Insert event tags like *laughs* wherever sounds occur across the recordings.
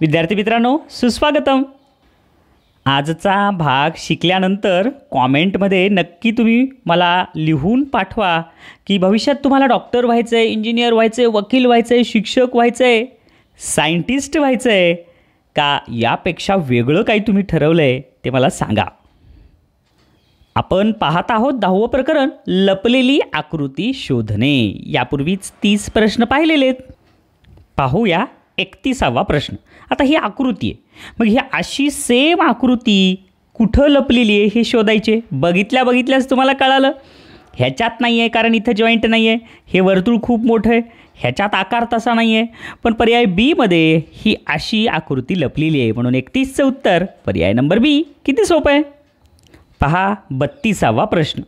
विद्यार्थी मित्रांनो सुस्वागतम आजचा भाग शिकल्यानंतर कॉमेंटमध्ये नक्की तुम्ही मला लिहून पाठवा की भविष्यात तुम्हाला डॉक्टर व्हायचं आहे इंजिनियर व्हायचं आहे वकील व्हायचं आहे शिक्षक व्हायचं आहे सायंटिस्ट व्हायचं आहे का यापेक्षा वेगळं काही तुम्ही ठरवलं आहे ते मला सांगा आपण पाहत आहोत दहावं प्रकरण लपलेली आकृती शोधणे यापूर्वीच तीस प्रश्न आहेत पाहूया एकतीसावा प्रश्न आता ही आकृती आहे मग ही अशी सेम आकृती कुठं लपलेली आहे हे शोधायचे बघितल्या बघितल्यास तुम्हाला कळालं ह्याच्यात नाही आहे कारण इथं जॉईंट नाही आहे हे वर्तुळ खूप मोठं आहे ह्याच्यात आकार तसा नाही आहे पण पर्याय बीमध्ये ही अशी आकृती लपलेली आहे म्हणून एकतीसचं उत्तर पर्याय नंबर बी किती सोपं आहे पहा बत्तीसावा प्रश्न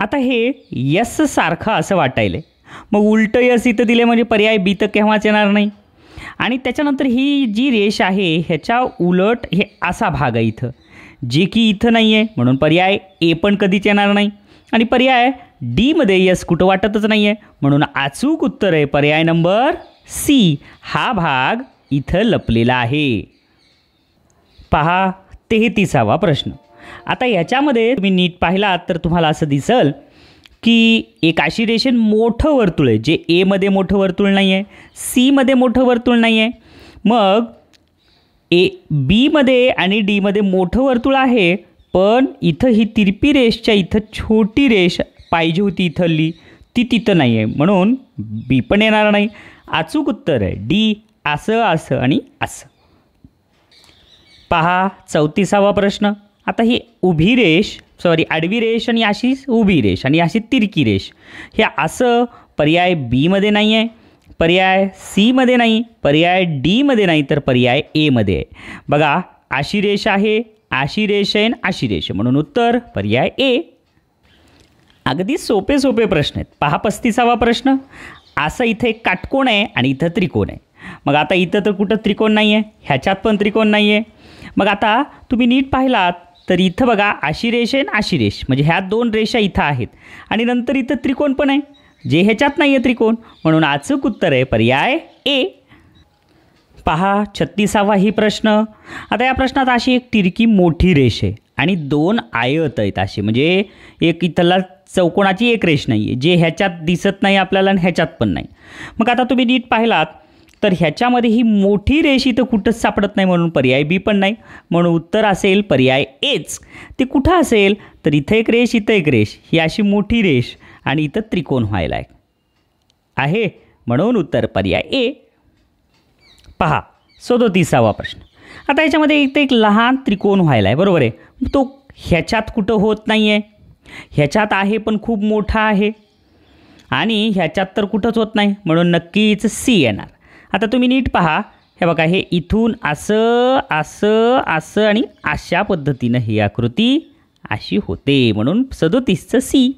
आता हे यस सारखं असं वाटायलं मग उलटं यस इथं दिले म्हणजे पर्याय बी तर केव्हाच येणार नाही आणि त्याच्यानंतर ही जी रेष आहे ह्याच्या उलट हे असा भाग आहे इथं जे की इथं नाही आहे म्हणून पर्याय ए पण कधीच येणार नाही आणि पर्याय डीमध्ये यस कुठं वाटतच नाही आहे म्हणून अचूक उत्तर आहे पर्याय नंबर सी हा भाग इथं लपलेला आहे पहा तेहतीसावा प्रश्न आता याच्यामध्ये तुम्ही नीट पाहिलात तर तुम्हाला असं दिसल की एक अशी रेषेन मोठं वर्तुळ आहे जे एमध्ये मोठं वर्तुळ नाही आहे सीमध्ये मोठं वर्तुळ नाही आहे मग ए बीमध्ये आणि डीमध्ये मोठं वर्तुळ आहे पण इथं ही तिरपी रेषच्या इथं छोटी रेष पाहिजे होती इथली ती तिथं नाही आहे म्हणून बी पण येणार नाही अचूक उत्तर आहे डी असं असं आणि असं पहा चौतीसावा प्रश्न आता ही उभी रेष सॉरी आडवी रेष आणि अशी उभी रेष आणि अशी तिरकी रेष हे असं पर्याय बीमध्ये नाही आहे पर्याय सीमध्ये नाही पर्याय डीमध्ये नाही तर पर्याय एमध्ये आहे बघा अशी रेष आहे अशी रेष आहे अशी रेष म्हणून उत्तर पर्याय ए अगदी सोपे सोपे प्रश्न आहेत पहा पस्तीसावा प्रश्न असं इथे एक काटकोण आहे आणि इथं त्रिकोण आहे मग आता इथं तर कुठं त्रिकोण नाही आहे ह्याच्यात पण त्रिकोण नाही आहे मग आता तुम्ही नीट पाहिलात तर इथं बघा अशी रेष आहे आणि अशी रेष म्हणजे ह्या दोन रेषा इथं आहेत आणि नंतर इथं त्रिकोण पण आहे जे ह्याच्यात नाही आहे त्रिकोण म्हणून अचूक उत्तर आहे पर्याय ए पहा छत्तीसावा ही प्रश्न आता या प्रश्नात अशी एक तिरकी मोठी रेष आहे आणि दोन आयत आहेत अशी म्हणजे एक इथला चौकोणाची एक रेष नाही आहे जे ह्याच्यात दिसत नाही आपल्याला आणि ह्याच्यात पण नाही मग आता तुम्ही नीट पाहिलात तर ह्याच्यामध्ये ही मोठी रेष इथं कुठंच सापडत नाही म्हणून पर्याय बी पण नाही म्हणून उत्तर असेल पर्याय एच ते कुठं असेल तर इथं एक रेष इथं एक रेष ही अशी मोठी रेष आणि इथं त्रिकोण व्हायला आहे म्हणून उत्तर पर्याय ए पहा सोदो तिसावा प्रश्न आता याच्यामध्ये एक तर एक लहान त्रिकोण व्हायला आहे बरोबर आहे तो ह्याच्यात कुठं होत नाही आहे ह्याच्यात आहे पण खूप मोठा आहे आणि ह्याच्यात तर कुठंच होत नाही म्हणून नक्कीच सी येणार आता तुम्ही नीट पहा हे बघा हे इथून असं असं असं आणि अशा पद्धतीनं ही आकृती अशी होते म्हणून सदोतीसचं सी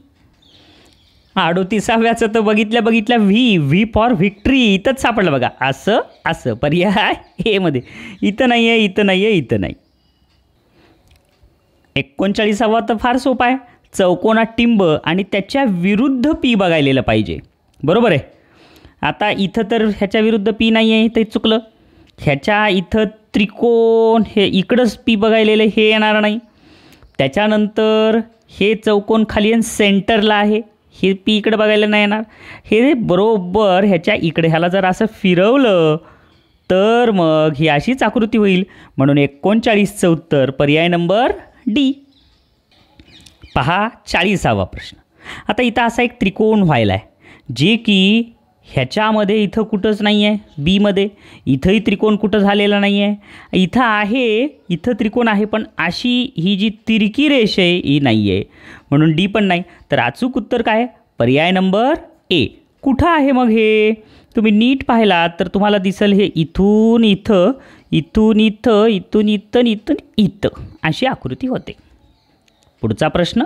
अडोतीसाव्याचं तर बघितल्या बघितल्या व्ही व्ही फॉर व्हिक्ट्री इथंच सापडलं बघा असं असं पर्याय हे मध्ये इथं नाही आहे इथं नाही आहे इथं नाही एकोणचाळीसावा तर फार सोपा आहे चौकोना टिंब आणि त्याच्या विरुद्ध पी बघायलेलं पाहिजे बरोबर आहे आता इथं तर ह्याच्या विरुद्ध पी नाही आहे ते चुकलं ह्याच्या इथं त्रिकोण हे इकडंच पी बघायलेलं हे येणार नाही त्याच्यानंतर हे चौकोन खाली सेंटरला आहे हे पी इकडे बघायला नाही येणार हे बरोबर ह्याच्या इकडे ह्याला जर असं फिरवलं तर मग ही अशीच आकृती होईल म्हणून एकोणचाळीस उत्तर पर्याय नंबर डी पहा चाळीसावा प्रश्न आता इथं असा एक त्रिकोण व्हायला आहे जे की ह्याच्यामध्ये इथं कुठंच नाही आहे बीमध्ये इथंही त्रिकोण कुठं झालेला नाही आहे इथं आहे इथं त्रिकोण आहे पण अशी ही जी तिरकी रेष आहे ही नाही आहे म्हणून डी पण नाही तर अचूक उत्तर काय पर्याय नंबर ए कुठं आहे मग हे तुम्ही नीट पाहिलात तर तुम्हाला दिसेल हे इथून इथं इथून इथं इथून इथं इथून इथं अशी आकृती होते पुढचा प्रश्न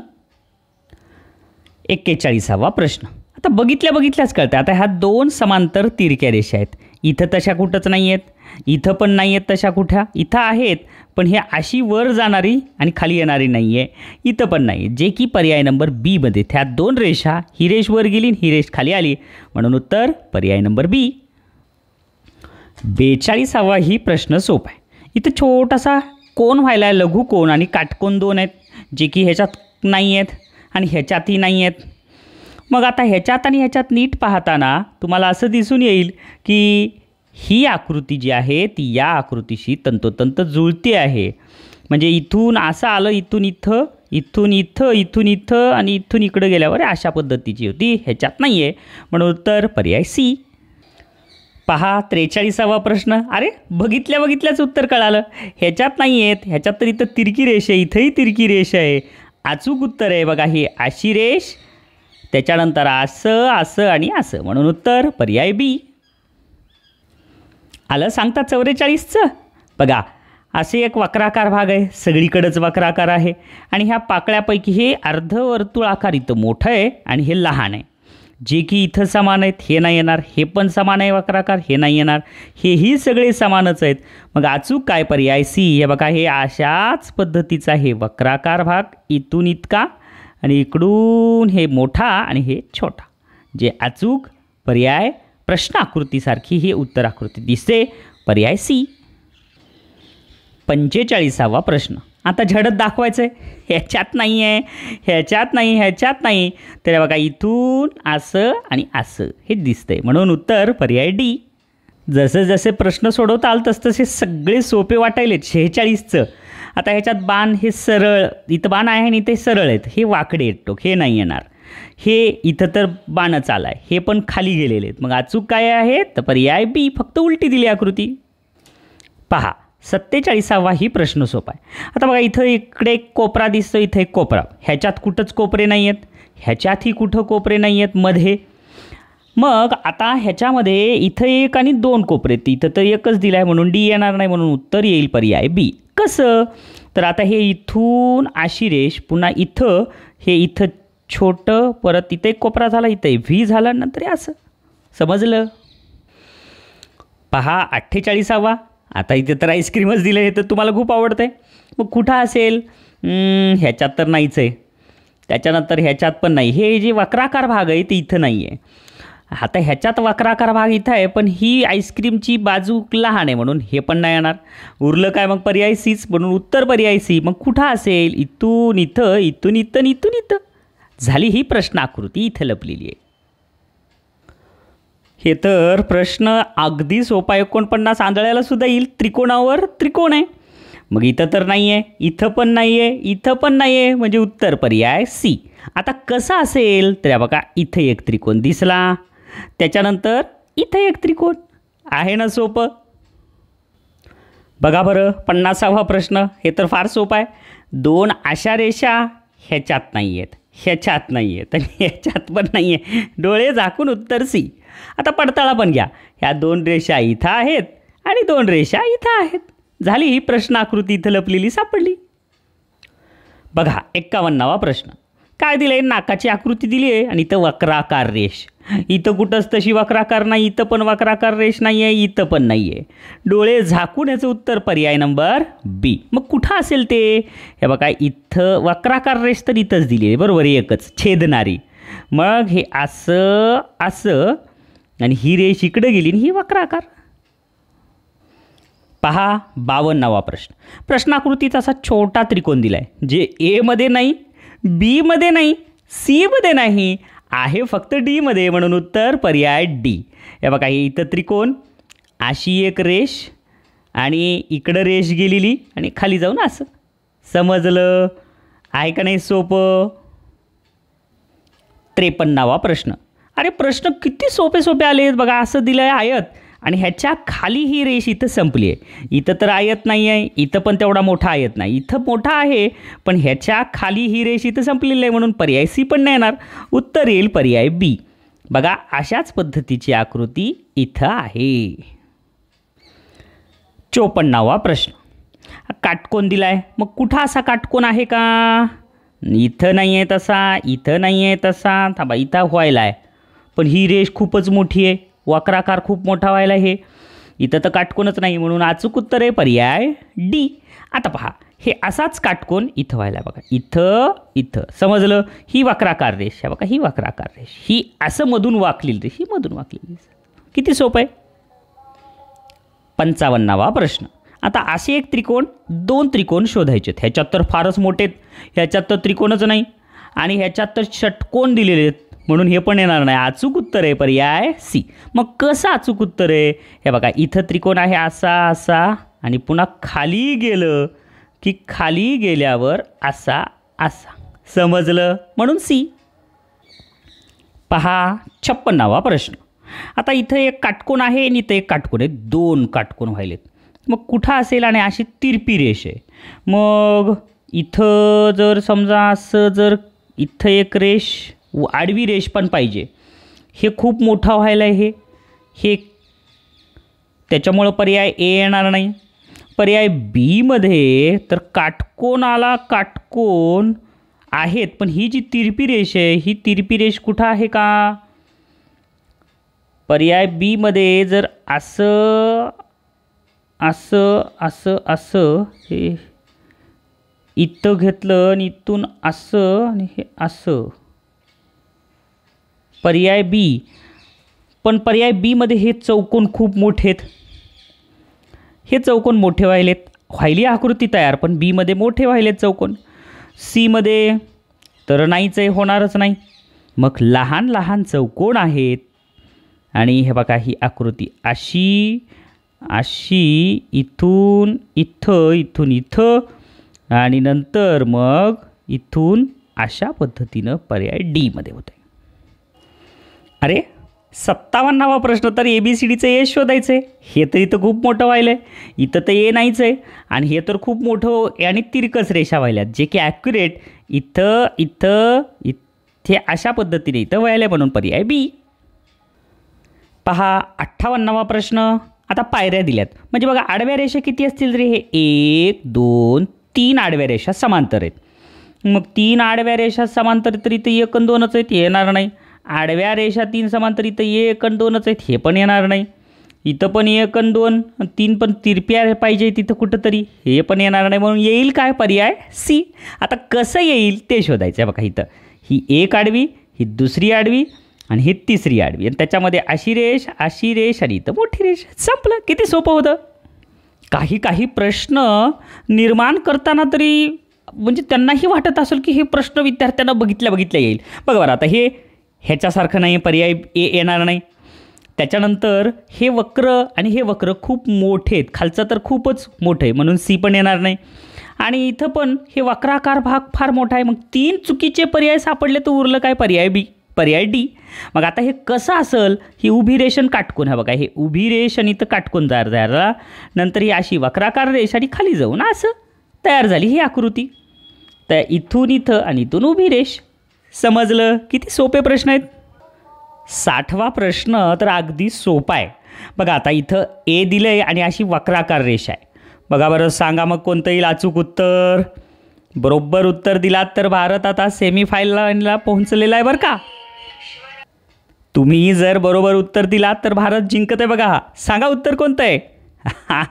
एक्केचाळीसावा प्रश्न आता बघितल्या बघितल्याच कळतं आता ह्या दोन समांतर तिरक्या रेषा आहेत इथं तशा कुठंच नाही आहेत इथं पण नाही आहेत तशा कुठ्या इथं आहेत पण हे अशी वर जाणारी आणि खाली येणारी नाही आहे इथं पण नाही जे की पर्याय नंबर बीमध्ये त्या दोन रेषा हिरेश वर गेली आणि ही खाली आली म्हणून उत्तर पर्याय नंबर बी बेचाळीसावा ही प्रश्न सोप आहे इथं छोटासा कोण व्हायला लघु कोण आणि काटकोण दोन आहेत जे की ह्याच्यात नाही आहेत आणि ह्याच्यातही नाही आहेत मग आता ह्याच्यात आणि ह्याच्यात नीट पाहताना तुम्हाला असं दिसून येईल की ही आकृती जी आहे ती या आकृतीशी तंतोतंत जुळते आहे म्हणजे इथून असं आलं इथून इथं इथून इथं इथून इथं आणि इथून इकडं गेल्यावर अशा पद्धतीची होती ह्याच्यात नाही आहे म्हणून उत्तर पर्याय सी पहा त्रेचाळीसावा प्रश्न अरे बघितल्या बघितल्याच उत्तर कळालं ह्याच्यात नाही आहेत ह्याच्यात तर इथं तिरकी रेष आहे इथंही तिरकी रेष आहे अचूक उत्तर आहे बघा ही अशी रेष त्याच्यानंतर असं असं आणि असं म्हणून उत्तर पर्याय बी आलं सांगता चौवेचाळीसचं बघा असे एक वक्राकार भाग आहे सगळीकडंच वक्राकार आहे आणि ह्या पाकळ्यापैकी हे अर्धवर्तुळाकार इथं मोठं आहे आणि हे लहान आहे जे की इथं समान आहेत हे नाही येणार हे पण समान आहे वक्राकार हे नाही येणार हेही सगळे समानच आहेत मग अचूक काय पर्याय सी हे बघा हे अशाच पद्धतीचा हे वक्राकार भाग इथून इतका आणि इकडून हे मोठा आणि हे छोटा जे अचूक पर्याय प्रश्नाकृतीसारखी ही उत्तराकृती दिसते पर्याय सी पंचेचाळीसावा प्रश्न आता झडत दाखवायचं आहे ह्याच्यात नाही आहे ह्याच्यात नाही ह्याच्यात नाही तर बघा इथून असं आणि असं हे दिसतंय म्हणून उत्तर पर्याय डी जसे जसे प्रश्न सोडवताल तसे सगळे सोपे वाटायले शेहेचाळीसचं आता ह्याच्यात बाण हे सरळ इथं बाण आहे आणि इथे सरळ आहेत हे वाकडे येत टोक हे नाही येणार हे इथं तर बाणच आला आहे हे पण खाली गेलेले आहेत मग अचूक काय आहे तर पर्याय बी फक्त उलटी दिली आकृती पहा सत्तेचाळीसावा ही प्रश्न सोपा आहे आता बघा इथं इकडे एक कोपरा दिसतो इथं एक कोपरा ह्याच्यात कुठंच कोपरे नाही आहेत ह्याच्यातही कुठं कोपरे नाही आहेत मध्ये मग आता ह्याच्यामध्ये इथं एक आणि दोन कोपरे तिथं तर एकच दिलं आहे म्हणून डी येणार नाही म्हणून उत्तर येईल पर्याय बी कसं तर आता हे इथून आशिरेश पुन्हा इथं हे इथं छोटं परत इथं एक कोपरा झाला इथं व्ही झाला नंतर असं समजलं पहा अठ्ठेचाळीसावा आता इथे तर आईस्क्रीमच दिलं हे तर तुम्हाला खूप आवडतंय मग कुठं असेल ह्याच्यात तर नाहीच आहे त्याच्यानंतर ह्याच्यात पण नाही हे जे वक्राकार भाग आहे ते इथं नाही आहे आता ह्याच्यात वक्राकार भाग इथं आहे पण ही आईस्क्रीमची बाजू लहान आहे म्हणून हे पण नाही येणार उरलं काय मग पर्याय सीच म्हणून उत्तर पर्याय सी मग कुठं असेल इथून इथं इथून इथं इथून इथं झाली ही प्रश्न आकृती इथं लपलेली आहे हे तर प्रश्न अगदी सोपा एकोणपन्नास आंधळ्याला सुद्धा येईल त्रिकोणावर त्रिकोण आहे मग इथं तर नाही आहे इथं पण नाही आहे इथं पण नाही आहे म्हणजे उत्तर पर्याय सी आता कसं असेल तर बघा इथं एक त्रिकोण दिसला त्याच्यानंतर इथे एक त्रिकोण आहे ना सोपं बघा बरं पन्नासावा प्रश्न हे तर फार सोपं आहे दोन अशा रेषा ह्याच्यात नाही आहेत ह्याच्यात नाही आहेत आणि ह्याच्यात पण नाही आहे डोळे झाकून उत्तर सी आता पडताळा पण घ्या ह्या दोन रेषा इथं आहेत आणि दोन रेषा इथं आहेत झाली ही आकृती इथं लपलेली सापडली बघा एक्कावन्नावा प्रश्न काय दिलं नाकाची आकृती दिली आहे आणि इथं वक्राकार रेष इथं कुठंच तशी वक्राकार नाही इथं पण वक्राकार रेष नाही आहे इथं पण नाही आहे डोळे झाकून याचं उत्तर पर्याय नंबर बी मग कुठं असेल ते हे बघा इथं वक्राकार रेष तर इथंच दिली आहे बरोबर एकच छेदणारी मग हे असं असं आणि ही रेष इकडं गेली आणि ही वक्राकार पहा बावन्नावा प्रश्न प्रश्नाकृतीचा असा छोटा त्रिकोण दिला आहे जे एमध्ये नाही बीमध्ये नाही सीमध्ये नाही आहे फक्त डीमध्ये म्हणून उत्तर पर्याय डी हे बघा हे इथं त्रिकोण अशी एक रेष आणि इकडं रेष गेलेली आणि खाली जाऊन असं समजलं आहे का नाही सोपं त्रेपन्नावा प्रश्न अरे प्रश्न किती सोपे सोपे आले आहेत बघा असं दिलं आहे आयत आणि ह्याच्या खाली ही रेष इथं संपली आहे इथं तर आयत नाही आहे इथं पण तेवढा मोठा आयत नाही इथं मोठा आहे पण ह्याच्या खाली ही रेष इथं संपलेली आहे म्हणून पर्याय सी पण नाही येणार उत्तर येईल पर्याय बी बघा अशाच पद्धतीची आकृती इथं आहे चोपन्नावा प्रश्न काटकोन दिला आहे मग कुठं असा काटकोन आहे का इथं नाही आहे तसा इथं नाही आहे तसा थांबा इथं व्हायला आहे पण ही रेष खूपच मोठी आहे वक्राकार खूप मोठा व्हायला हे इथं तर काटकोणच नाही म्हणून अचूक उत्तर आहे पर्याय डी आता पहा हे असाच काटकोण इथं व्हायला बघा इथं इथं समजलं ही वक्राकार रेष आहे बघा ही वक्राकार रेष ही असं मधून वाकलेली रेष ही मधून वाकलेली किती सोपं आहे पंचावन्नावा प्रश्न आता असे एक त्रिकोण दोन त्रिकोण शोधायचे ह्याच्यात तर फारच मोठे आहेत ह्याच्यात तर त्रिकोणच नाही आणि ह्याच्यात तर षटकोन दिलेले आहेत म्हणून हे पण येणार नाही अचूक उत्तर आहे पर्याय सी मग कसं अचूक उत्तर आहे हे बघा इथं त्रिकोण आहे असा असा आणि पुन्हा खाली गेलं की खाली गेल्यावर असा असा समजलं म्हणून सी पहा छप्पन्नावा प्रश्न आता इथं एक काटकोण आहे आणि इथं एक काटकोण आहे दोन काटकोण व्हायलेत मग कुठं असेल आणि अशी तिरपी रेष आहे मग इथं जर समजा असं जर इथं एक रेष आडवी रेष पण पाहिजे हे खूप मोठा व्हायला हे हे त्याच्यामुळं पर्याय ए येणार नाही पर्याय बीमध्ये तर काटकोण आला काटकोण आहेत पण ही जी तिरपी रेष आहे ही तिरपी रेष कुठं आहे का पर्याय बीमध्ये जर असं असं असं असं हे इथं घेतलं आणि इथून असं आणि हे असं पर्याय बी पण पर्याय बीमध्ये हे चौकोन खूप मोठे आहेत हे चौकोन मोठे व्हायलेत व्हायली आकृती तयार पण बीमध्ये मोठे व्हायलेत चौकोन सीमध्ये तर नाहीच आहे होणारच नाही मग लहान लहान चौकोन आहेत आणि हे बघा ही आकृती अशी अशी इथून इथं इथून इथं आणि नंतर मग इथून अशा पद्धतीनं पर्याय डीमध्ये होते अरे सत्तावन्नावा प्रश्न तर ए बी सी डीचं ए शोधायचं आहे हे तर इथं खूप मोठं व्हायलं आहे इथं तर ए नाहीच आहे आणि हे तर खूप मोठं आणि तिरकस रेषा व्हायल्यात जे की ॲक्युरेट इथं इथं इथे अशा पद्धतीने इथं व्हायला म्हणून पर्याय बी पहा अठ्ठावन्नावा प्रश्न आता पायऱ्या दिल्यात म्हणजे बघा आडव्या रेषा किती असतील रे हे एक दोन तीन आडव्या रेषा समांतर आहेत मग तीन आडव्या रेषा समांतर तरी इथं एक दोनच आहेत येणार नाही आडव्या रेषा तीन समान तर इथं एक आणि दोनच आहेत हे पण येणार नाही इथं पण एक आणि दोन तीन पण तिरप्या पाहिजे तिथं कुठंतरी हे पण येणार नाही म्हणून येईल काय पर्याय सी आता कसं येईल ते शोधायचं आहे बघा इथं ही एक आडवी ही दुसरी आडवी आणि ही तिसरी आडवी आणि त्याच्यामध्ये अशी रेष अशी रेष आणि इथं मोठी रेष संपलं किती सोपं होतं काही काही प्रश्न निर्माण करताना तरी म्हणजे त्यांनाही वाटत असेल की हे प्रश्न विद्यार्थ्यांना बघितल्या बघितल्या येईल बघा बरं आता हे ह्याच्यासारखं नाही पर्याय ए येणार नाही त्याच्यानंतर हे वक्र आणि हे वक्र खूप मोठे आहेत खालचं तर खूपच मोठं आहे म्हणून सी पण येणार नाही आणि इथं पण हे वक्राकार भाग फार मोठा आहे मग तीन चुकीचे पर्याय सापडले तर उरलं काय पर्याय बी पर्याय डी मग आता हे कसं असेल ही उभी रेषण काटकोन हा बघा हे उभी रेष इथं काटकोन तयार झाला नंतर ही अशी वक्राकार रेष आणि खाली जाऊन असं तयार झाली ही आकृती तर इथून इथं आणि इथून उभी रेष समजलं किती सोपे प्रश्न आहेत साठवा प्रश्न तर अगदी सोपा आहे बघा आता इथं ए दिलं आहे आणि अशी वक्राकार रेषा आहे बघा बरं सांगा मग कोणतं येईल अचूक उत्तर बरोबर उत्तर दिलात तर भारत आता सेमीफायनलला पोहोचलेला आहे बरं का तुम्ही जर बरोबर उत्तर दिलात तर भारत जिंकत आहे बघा सांगा उत्तर कोणतं आहे *laughs*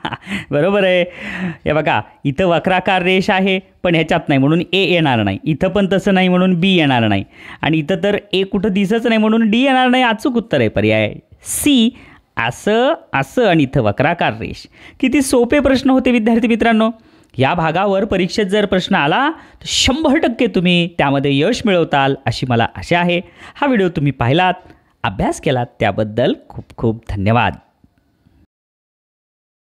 बरोबर आहे हे बघा इथं वक्राकार रेष आहे पण ह्याच्यात नाही म्हणून ए येणार नाही इथं पण तसं नाही म्हणून बी येणार नाही आणि इथं तर ए कुठं दिसत नाही म्हणून डी येणार नाही अचूक उत्तर आहे पर्याय सी असं असं आणि इथं वक्राकार रेष किती सोपे प्रश्न होते विद्यार्थी मित्रांनो या भागावर परीक्षेत जर प्रश्न आला तर शंभर टक्के तुम्ही त्यामध्ये यश मिळवताल अशी मला आशा आहे हा व्हिडिओ तुम्ही पाहिलात अभ्यास केलात त्याबद्दल खूप खूप धन्यवाद